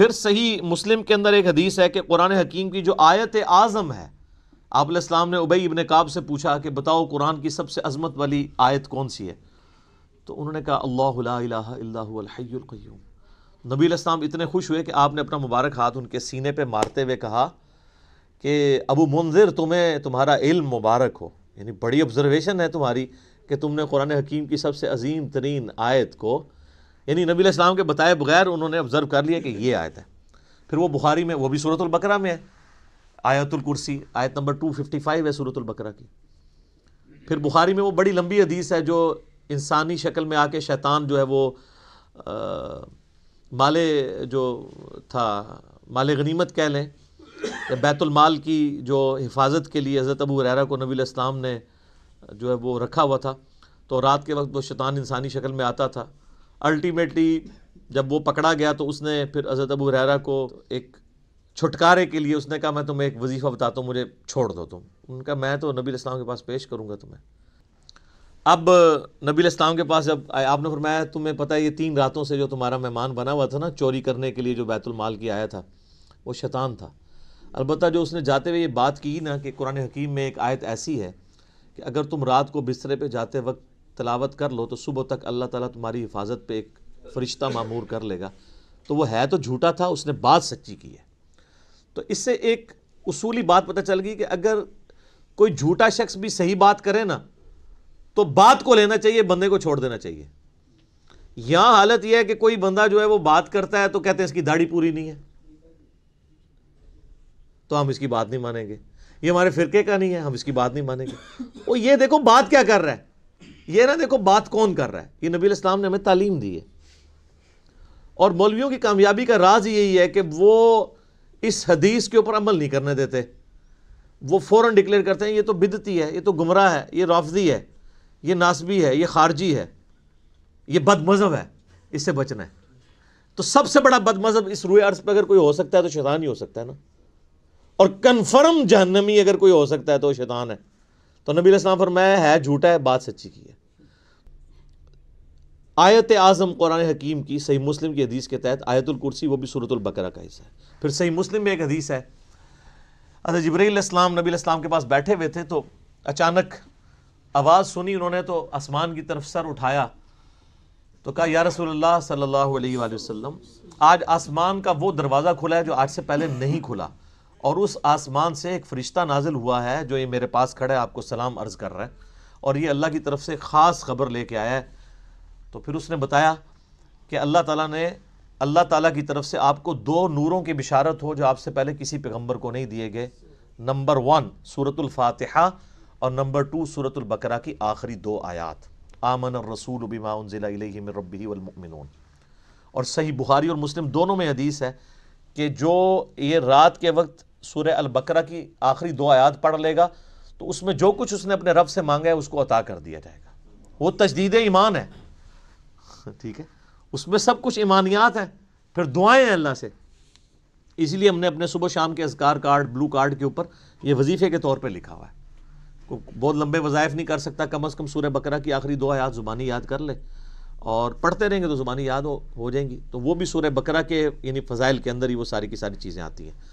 फिर सही मुस्लिम के अंदर एक हदीस है कि कुरान हकीम की जो आयत आज़म है आपलाम ने उबई इबन काब से पूछा कि बताओ कुरान की सबसे अजमत वाली आयत कौन सी है तो उन्होंने कहा अल्लाम नबी इस्लाम इतने खुश हुए कि आपने अपना मुबारक हाथ उनके सीने पर मारते हुए कहा कि अबू मंजिर तुम्हें तुम्हारा इल्म मुबारक हो यानी बड़ी ऑब्जर्वेशन है तुम्हारी कि तुमने कुरान हकीम की सबसे अजीम तरीन आयत को यानी नबी इस्लाम के बताए बगैर उन्होंने ऑब्ज़र्व कर लिया कि ये आयत है फिर वो बुखारी में वो भी सूरत बकरा में है आयतुल कुर्सी आयत नंबर टू फिफ्टी फाइव है सूरत बकरा की फिर बुखारी में वो बड़ी लंबी हदीस है जो इंसानी शक्ल में आके शैतान जो है वो आ, माले जो था माल गनीमत कह लें या बैतुलमाल की जो हिफाजत के लिए हज़रत अबू हररा को नबी इस्लाम ने जो है वो रखा हुआ था तो रात के वक्त वो शैतान इंसानी शक्ल में आता था अल्टीमेटली जब वो पकड़ा गया तो उसने फिर हज़रत अबू हररा को एक छुटकारे के लिए उसने कहा मैं तुम्हें एक वजीफ़ा बताता हूँ मुझे छोड़ दो तुम उनका मैं तो नबी इस्लाम के पास पेश करूँगा तुम्हें अब नबी इस्लाम के पास जब आपने फरमाया तुम्हें पता है ये तीन रातों से जो तुम्हारा मेहमान बना हुआ था ना चोरी करने के लिए जो बैतुलमाल की आया था वो शैतान था अलबत्त जो उसने जाते हुए ये बात की ना कि कुरान हकीम में एक आयत ऐसी है कि अगर तुम रात को बिस्तरे पर जाते वक्त तलावत कर लो तो सुबह तक अल्लाह ताला तुम्हारी हिफाजत पे एक फरिश्ता मामूर कर लेगा तो वो है तो झूठा था उसने बात सच्ची की है तो इससे एक उसूली बात पता चल गई कि अगर कोई झूठा शख्स भी सही बात करे ना तो बात को लेना चाहिए बंदे को छोड़ देना चाहिए यहां हालत यह है कि कोई बंदा जो है वो बात करता है तो कहते हैं इसकी दाढ़ी पूरी नहीं है तो हम इसकी बात नहीं मानेंगे ये हमारे फिरके का नहीं है हम इसकी बात नहीं मानेंगे और ये देखो बात क्या कर रहा है ये ना देखो बात कौन कर रहा है ये नबी इस्लाम ने हमें तालीम दी है और मौलवियों की कामयाबी का राज यही है कि वो इस हदीस के ऊपर अमल नहीं करने देते वो फ़ौर डिक्लेयर करते हैं ये तो बिदती है ये तो गुमराह है ये राफजी है ये नासबी है ये खारजी है ये बद मज़हब है इससे बचना है तो सबसे बड़ा बद मज़हब इस रूए अर्ज पर अगर कोई हो सकता है तो शैतान ही हो सकता है ना और कन्फर्म जहनमी अगर कोई हो सकता है तो शैतान है तो नबी इस्लाम फरमाया है झूठा है बात सच्ची की है आयत आज़म कुरान हकीम की सही मुस्लिम की हदीस के तहत आयतुल कुर्सी वो भी बकरा का हिस्सा है फिर सही मुस्लिम में एक हदीस है अच्छा जबरीसम नबी इस्लाम के पास बैठे हुए थे तो अचानक आवाज़ सुनी उन्होंने तो आसमान की तरफ सर उठाया तो कहा या रसोल्ला सल्ला वसम आज आसमान का वो दरवाज़ा खुला है जो आज से पहले नहीं खुला और उस आसमान से एक फ़रिश्ता नाजिल हुआ है जो ये मेरे पास खड़ा है आपको सलाम अर्ज़ कर रहा है और ये अल्लाह की तरफ से ख़ास खबर लेके आया है तो फिर उसने बताया कि अल्लाह ताला ने अल्लाह ताला की तरफ से आपको दो नूरों की बिशारत हो जो आपसे पहले किसी पैगम्बर को नहीं दिए गए नंबर वन सूरतुल्फातिहा और नंबर टू सूरतुल्बकरा की आखिरी दो आयात आमन रसूल बिमाउन ज़िला वमिन और सही बुहारी और मुस्लिम दोनों में हदीस है कि जो ये रात के वक्त सूर्य अलबकरा की आखिरी दो आयात पढ़ लेगा तो उसमें जो कुछ उसने अपने रब से मांगा है उसको अता कर दिया जाएगा वो तजदीद ईमान है ठीक है उसमें सब कुछ ईमानियात हैं फिर दुआएं हैं अल्लाह से इसीलिए हमने अपने सुबह शाम के असकार कार्ड ब्लू कार्ड के ऊपर ये वजीफे के तौर पर लिखा हुआ है बहुत लंबे वज़ायफ़ नहीं कर सकता कम अज़ कम सूर्य बकरा की आखिरी दुआ याद ज़ुबानी याद कर ले और पढ़ते रहेंगे तो ज़ुबानी याद हो, हो जाएंगी तो वो भी सूर्य बकरा के यानी फ़ज़ाइल के अंदर ही वो सारी की सारी चीज़ें आती हैं